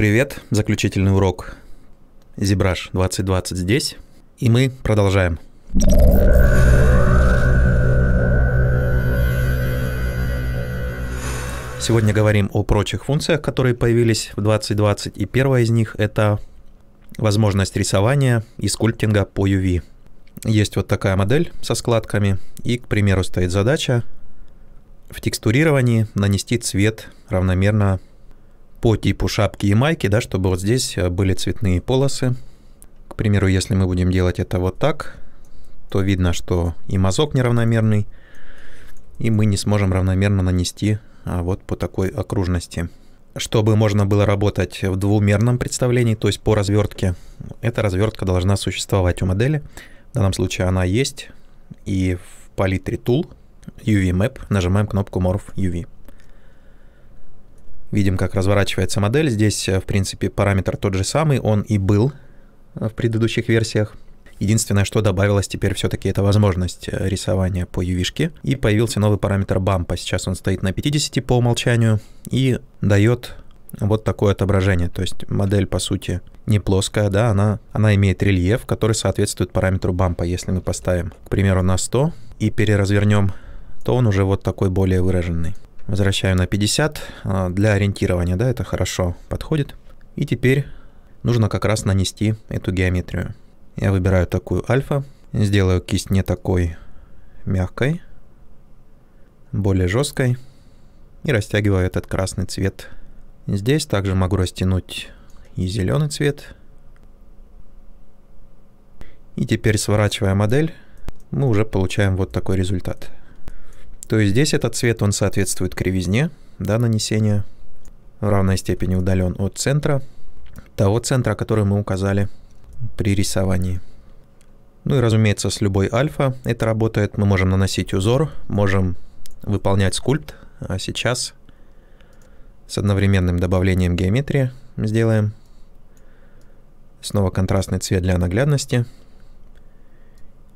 привет. Заключительный урок Зебраж 2020 здесь. И мы продолжаем. Сегодня говорим о прочих функциях, которые появились в 2020, и первая из них — это возможность рисования и скульптинга по UV. Есть вот такая модель со складками, и, к примеру, стоит задача в текстурировании нанести цвет равномерно по типу шапки и майки, да, чтобы вот здесь э, были цветные полосы. К примеру, если мы будем делать это вот так, то видно, что и мазок неравномерный, и мы не сможем равномерно нанести а, вот по такой окружности. Чтобы можно было работать в двумерном представлении, то есть по развертке, эта развертка должна существовать у модели. В данном случае она есть, и в палитре Tool UV Map нажимаем кнопку Morph UV видим, как разворачивается модель. Здесь, э, в принципе, параметр тот же самый, он и был э, в предыдущих версиях. Единственное, что добавилось теперь все-таки, это возможность э, рисования по UV-шке. И появился новый параметр бампа. Сейчас он стоит на 50 по умолчанию и дает вот такое отображение. То есть модель, по сути, не плоская, да, она, она имеет рельеф, который соответствует параметру бампа. Если мы поставим, к примеру, на 100 и переразвернем, то он уже вот такой более выраженный. Возвращаю на 50. А, для ориентирования, да, это хорошо подходит. И теперь нужно как раз нанести эту геометрию. Я выбираю такую альфа. Сделаю кисть не такой мягкой, более жесткой. И растягиваю этот красный цвет. Здесь также могу растянуть и зеленый цвет. И теперь сворачивая модель, мы уже получаем вот такой результат. То есть здесь этот цвет, он соответствует кривизне, да, нанесения, в равной степени удален от центра, того центра, который мы указали при рисовании. Ну и, разумеется, с любой альфа это работает. Мы можем наносить узор, можем выполнять скульпт, а сейчас с одновременным добавлением геометрии сделаем. Снова контрастный цвет для наглядности.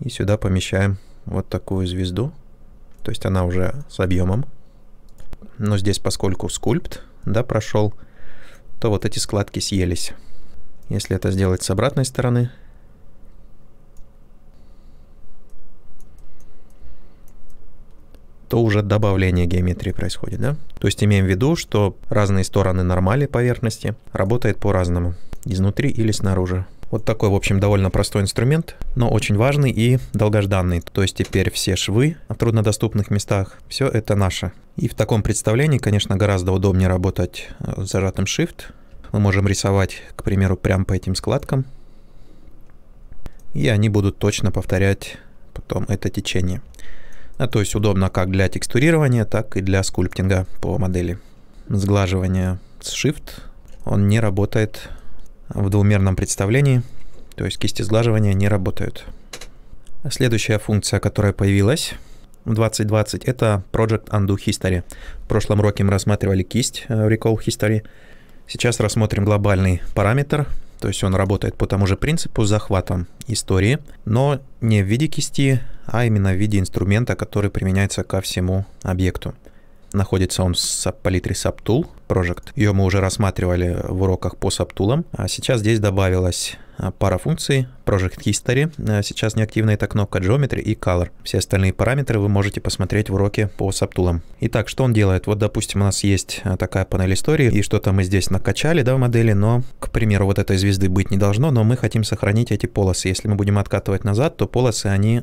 И сюда помещаем вот такую звезду то есть она уже с объемом. Но здесь, поскольку скульпт, да, прошел, то вот эти складки съелись. Если это сделать с обратной стороны, то уже добавление геометрии происходит, да? То есть имеем в виду, что разные стороны нормали поверхности работает по-разному, изнутри или снаружи. Вот такой, в общем, довольно простой инструмент, но очень важный и долгожданный. То есть теперь все швы в труднодоступных местах, все это наше. И в таком представлении, конечно, гораздо удобнее работать э, с зажатым Shift. Мы можем рисовать, к примеру, прямо по этим складкам. И они будут точно повторять потом это течение. А то есть удобно как для текстурирования, так и для скульптинга по модели. Сглаживание с Shift, он не работает в двумерном представлении, то есть кисти сглаживания не работают. Следующая функция, которая появилась в 2020, это Project Undo History. В прошлом уроке мы рассматривали кисть э, Recall History. Сейчас рассмотрим глобальный параметр, то есть он работает по тому же принципу с захватом истории, но не в виде кисти, а именно в виде инструмента, который применяется ко всему объекту. Находится он с палитре Subtool Project. Ее мы уже рассматривали в уроках по Subtool. А сейчас здесь добавилась а, пара функций Project History. А, сейчас неактивна эта кнопка Geometry и Color. Все остальные параметры вы можете посмотреть в уроке по сабтулам. Итак, что он делает? Вот, допустим, у нас есть а, такая панель истории, и что-то мы здесь накачали, да, в модели, но, к примеру, вот этой звезды быть не должно, но мы хотим сохранить эти полосы. Если мы будем откатывать назад, то полосы, они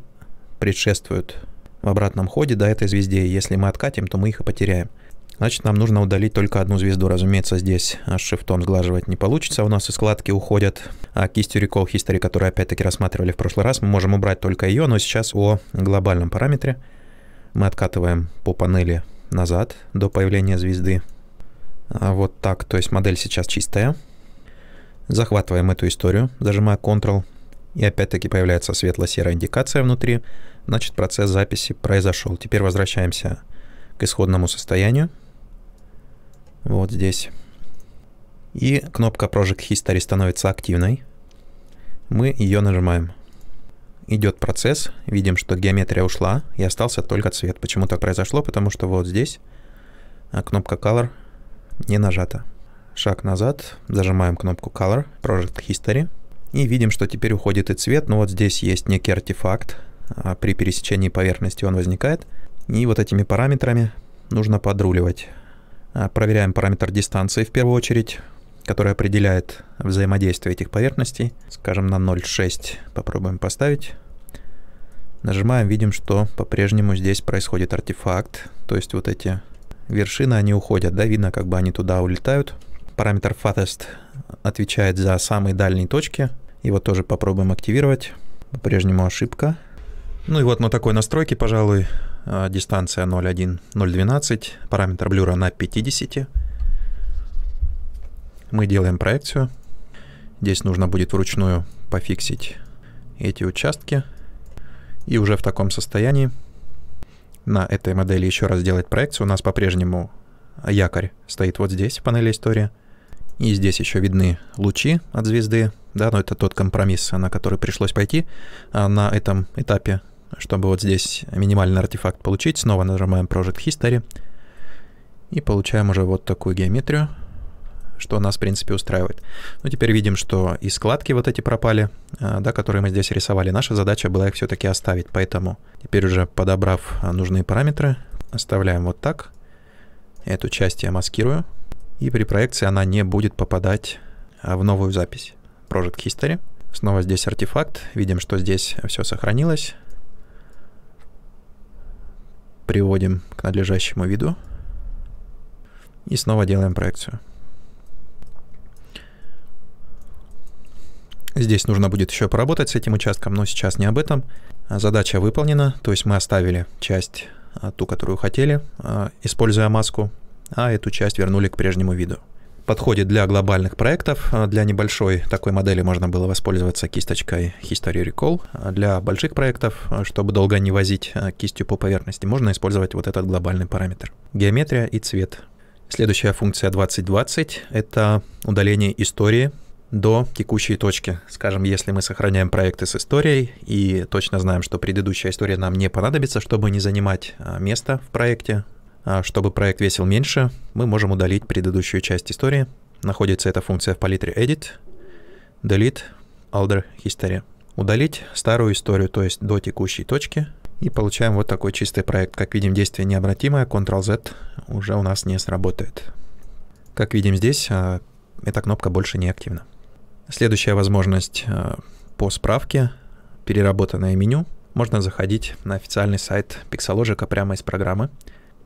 предшествуют в обратном ходе до этой звезды, если мы откатим, то мы их и потеряем. Значит, нам нужно удалить только одну звезду. Разумеется, здесь шифтом сглаживать не получится. У нас и складки уходят а кистью Recall History, которую опять-таки рассматривали в прошлый раз. Мы можем убрать только ее, но сейчас о глобальном параметре. Мы откатываем по панели назад до появления звезды. А вот так, то есть модель сейчас чистая. Захватываем эту историю, зажимая Ctrl, и опять-таки появляется светло-серая индикация внутри. Значит, процесс записи произошел. Теперь возвращаемся к исходному состоянию. Вот здесь. И кнопка Project History становится активной. Мы ее нажимаем. Идет процесс, видим, что геометрия ушла и остался только цвет. Почему так произошло? Потому что вот здесь а, кнопка Color не нажата. Шаг назад, зажимаем кнопку Color, Project History, и видим, что теперь уходит и цвет, но ну, вот здесь есть некий артефакт, а, при пересечении поверхности он возникает. И вот этими параметрами нужно подруливать. А, проверяем параметр дистанции в первую очередь, который определяет взаимодействие этих поверхностей. Скажем, на 0,6 попробуем поставить. Нажимаем, видим, что по-прежнему здесь происходит артефакт. То есть вот эти вершины, они уходят, да, видно, как бы они туда улетают. Параметр fattest отвечает за самые дальние точки. Его тоже попробуем активировать. По-прежнему ошибка. Ну и вот на такой настройке, пожалуй, а, дистанция 0.1, 0.12, параметр блюра на 50. Мы делаем проекцию. Здесь нужно будет вручную пофиксить эти участки. И уже в таком состоянии на этой модели еще раз сделать проекцию. У нас по-прежнему якорь стоит вот здесь в панели истории. И здесь еще видны лучи от звезды, да, но это тот компромисс, на который пришлось пойти а, на этом этапе чтобы вот здесь минимальный артефакт получить, снова нажимаем Project History и получаем уже вот такую геометрию, что нас, в принципе, устраивает. Ну, теперь видим, что и складки вот эти пропали, а, да, которые мы здесь рисовали. Наша задача была их все-таки оставить, поэтому теперь уже подобрав а, нужные параметры, оставляем вот так. Эту часть я маскирую, и при проекции она не будет попадать а, в новую запись Project History. Снова здесь артефакт, видим, что здесь все сохранилось, приводим к надлежащему виду. И снова делаем проекцию. Здесь нужно будет еще поработать с этим участком, но сейчас не об этом. Задача выполнена, то есть мы оставили часть, а, ту, которую хотели, а, используя маску, а эту часть вернули к прежнему виду подходит для глобальных проектов. Э, для небольшой такой модели можно было воспользоваться кисточкой History Recall. А для больших проектов, э, чтобы долго не возить э, кистью по поверхности, можно использовать вот этот глобальный параметр. Геометрия и цвет. Следующая функция 2020 — это удаление истории до текущей точки. Скажем, если мы сохраняем проекты с историей и точно знаем, что предыдущая история нам не понадобится, чтобы не занимать место в проекте, а чтобы проект весил меньше, мы можем удалить предыдущую часть истории. Находится эта функция в палитре Edit, Delete, Alder History. Удалить старую историю, то есть до текущей точки, и получаем вот такой чистый проект. Как видим, действие необратимое, Ctrl-Z уже у нас не сработает. Как видим здесь, а, эта кнопка больше не активна. Следующая возможность а, по справке, переработанное меню. Можно заходить на официальный сайт Pixelogic прямо из программы.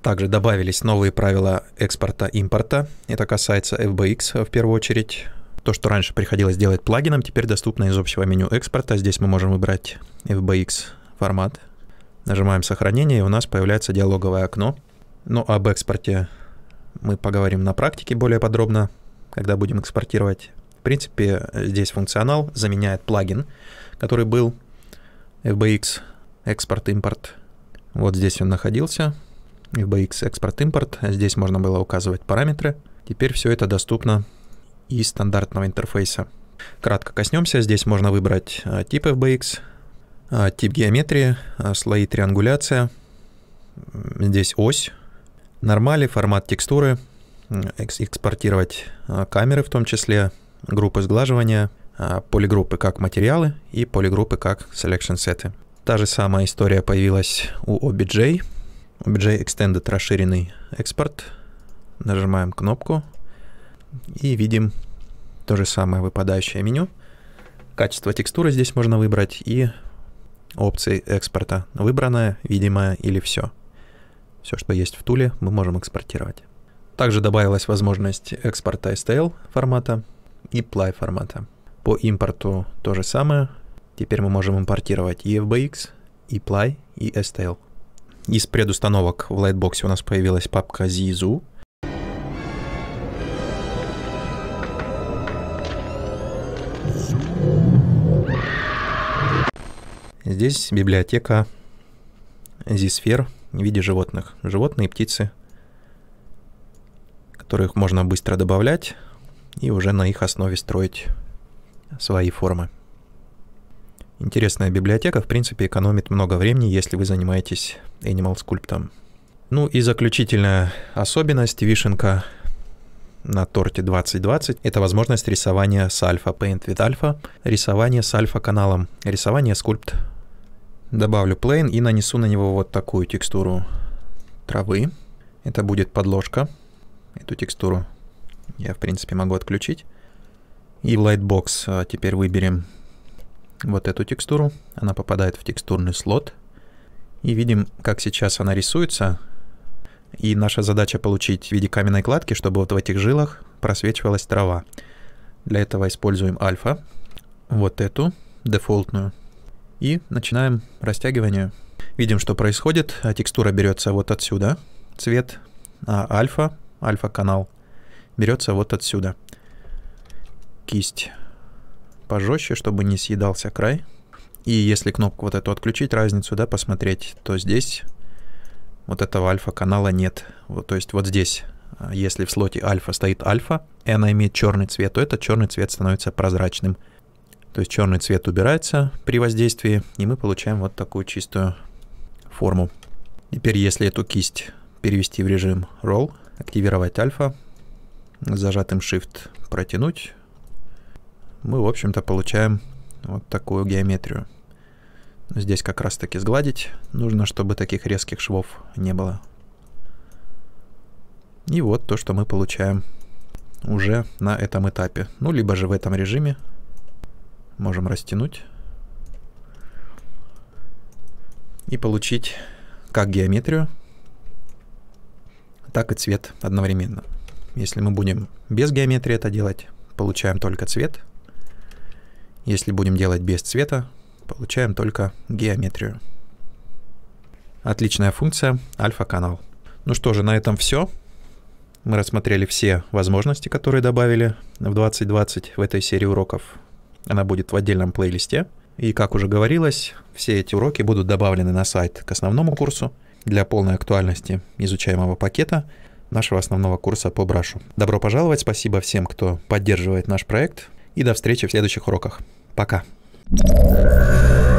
Также добавились новые правила экспорта-импорта. Это касается FBX в первую очередь. То, что раньше приходилось делать плагином, теперь доступно из общего меню экспорта. Здесь мы можем выбрать FBX формат. Нажимаем «Сохранение», и у нас появляется диалоговое окно. Ну, об экспорте мы поговорим на практике более подробно, когда будем экспортировать. В принципе, здесь функционал заменяет плагин, который был FBX, экспорт-импорт. Вот здесь он находился. FBX экспорт-импорт. Здесь можно было указывать параметры. Теперь все это доступно из стандартного интерфейса. Кратко коснемся. Здесь можно выбрать а, тип FBX, а, тип геометрии, а, слои триангуляция, здесь ось, нормали, формат текстуры, экспортировать камеры в том числе, группы сглаживания, полигруппы как материалы и полигруппы как selection сеты. Та же самая история появилась у OBJ, OBJ Extended расширенный экспорт. Нажимаем кнопку и видим то же самое выпадающее меню. Качество текстуры здесь можно выбрать и опции экспорта. Выбранное, видимое или все. Все, что есть в туле, мы можем экспортировать. Также добавилась возможность экспорта STL формата и Ply формата. По импорту то же самое. Теперь мы можем импортировать и FBX, и Ply, и STL. Из предустановок в Lightbox у нас появилась папка Zizu. Здесь библиотека зисфер в виде животных. Животные и птицы, которых можно быстро добавлять и уже на их основе строить свои формы. Интересная библиотека, в принципе, экономит много времени, если вы занимаетесь Animal Sculpt. Ну и заключительная особенность, вишенка на торте 2020 — это возможность рисования с Alpha Paint with Alpha, рисование с Alpha каналом рисование скульпт. Добавлю плейн и нанесу на него вот такую текстуру травы. Это будет подложка. Эту текстуру я, в принципе, могу отключить. И Lightbox а, теперь выберем вот эту текстуру. Она попадает в текстурный слот. И видим, как сейчас она рисуется. И наша задача получить в виде каменной кладки, чтобы вот в этих жилах просвечивалась трава. Для этого используем альфа, вот эту, дефолтную. И начинаем растягивание. Видим, что происходит. а Текстура берется вот отсюда, цвет, а альфа, альфа-канал, берется вот отсюда. Кисть пожестче, чтобы не съедался край. И если кнопку вот эту отключить, разницу, да, посмотреть, то здесь вот этого альфа-канала нет. Вот, то есть вот здесь, э, если в слоте альфа стоит альфа, и она имеет черный цвет, то этот черный цвет становится прозрачным. То есть черный цвет убирается при воздействии, и мы получаем вот такую чистую форму. Теперь, если эту кисть перевести в режим Roll, активировать альфа, зажатым Shift протянуть, мы, в общем-то, получаем вот такую геометрию. Здесь как раз-таки сгладить нужно, чтобы таких резких швов не было. И вот то, что мы получаем уже на этом этапе. Ну, либо же в этом режиме можем растянуть и получить как геометрию, так и цвет одновременно. Если мы будем без геометрии это делать, получаем только цвет – если будем делать без цвета, получаем только геометрию. Отличная функция, альфа-канал. Ну что же, на этом все. Мы рассмотрели все возможности, которые добавили в 2020 в этой серии уроков. Она будет в отдельном плейлисте. И, как уже говорилось, все эти уроки будут добавлены на сайт к основному курсу для полной актуальности изучаемого пакета нашего основного курса по брашу. Добро пожаловать, спасибо всем, кто поддерживает наш проект, и до встречи в следующих уроках. Пока. thank you